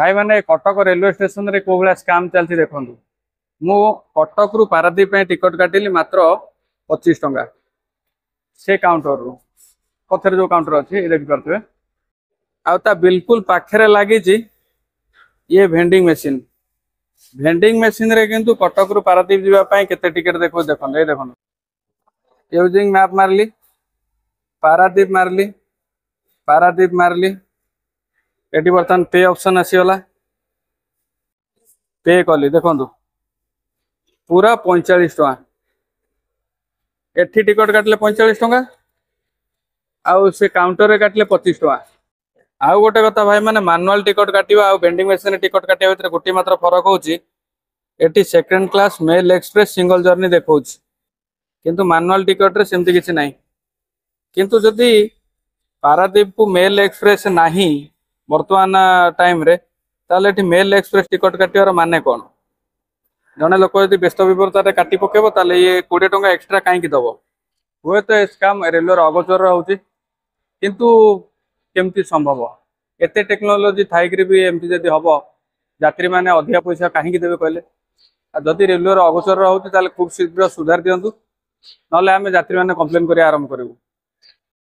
ଭାଇମାନେ କଟକ ରେଲୱେ ଷ୍ଟେସନରେ କୋଉ ଭଳିଆ ସ୍କାମ୍ ଚାଲିଛି ଦେଖନ୍ତୁ ମୁଁ କଟକରୁ ପାରାଦ୍ୱୀପ ପାଇଁ ଟିକଟ କାଟିଲି ମାତ୍ର ପଚିଶ ଟଙ୍କା ସେ କାଉଣ୍ଟରରୁ ପଛରେ ଯୋଉ କାଉଣ୍ଟର ଅଛି ଦେଖିପାରୁଥିବେ ଆଉ ତା ବିଲକୁଲ ପାଖରେ ଲାଗିଛି ଇଏ ଭେଣ୍ଡିଂ ମେସିନ୍ ଭେଣ୍ଡିଂ ମେସିନ୍ରେ କିନ୍ତୁ କଟକରୁ ପାରାଦ୍ୱୀପ ଯିବା ପାଇଁ କେତେ ଟିକେଟ ଦେଖୁ ଦେଖନ୍ତୁ ଏଇ ଦେଖନ୍ତୁ ୟୁଜିଂ ମ୍ୟାପ୍ ମାରିଲି ପାରାଦ୍ୱୀପ ମାରିଲି ପାରାଦ୍ୱୀପ ମାରିଲି ये बर्तमान पे ऑप्शन आसीगला पे कल देख पूरा पैंचाश टाँ एटी टिकट काटले पैंचाश से काउंटर काटले पचीस टाँग आउ गोटे कथा भाई मैंने मानुआल टिकट काटा आउ बेंडिंग मेसीन टिकट काटा भाई गोटे मात्र फरक होटी second class mail express single journey देखा किंतु मानुआल टिकट रमी किसी ना कि जदि पारादीप को मेल एक्सप्रेस ना ବର୍ତ୍ତମାନ ଟାଇମ୍ରେ ତାହେଲେ ଏଠି ମେଲ୍ ଏକ୍ସପ୍ରେସ୍ ଟିକଟ କାଟିବାର ମାନେ କ'ଣ ଜଣେ ଲୋକ ଯଦି ବ୍ୟସ୍ତ ବିବ୍ରତାରେ କାଟି ପକେଇବ ତାହେଲେ ଇଏ କୋଡ଼ିଏ ଟଙ୍କା ଏକ୍ସଟ୍ରା କାହିଁକି ଦେବ ହୁଏତ ଏ ସ୍କାମ୍ ରେଲୱେର ଅଗୋଚରରେ ହେଉଛି କିନ୍ତୁ କେମିତି ସମ୍ଭବ ଏତେ ଟେକ୍ନୋଲୋଜି ଥାଇକିରି ବି ଏମିତି ଯଦି ହେବ ଯାତ୍ରୀମାନେ ଅଧିକା ପଇସା କାହିଁକି ଦେବେ କହିଲେ ଆଉ ଯଦି ରେଲୱେର ଅଗୋଚର ରହୁଛି ତାହେଲେ ଖୁବ୍ ଶୀଘ୍ର ସୁଧାରି ଦିଅନ୍ତୁ ନହେଲେ ଆମେ ଯାତ୍ରୀମାନେ କମ୍ପ୍ଲେନ୍ କରିବା ଆରମ୍ଭ କରିବୁ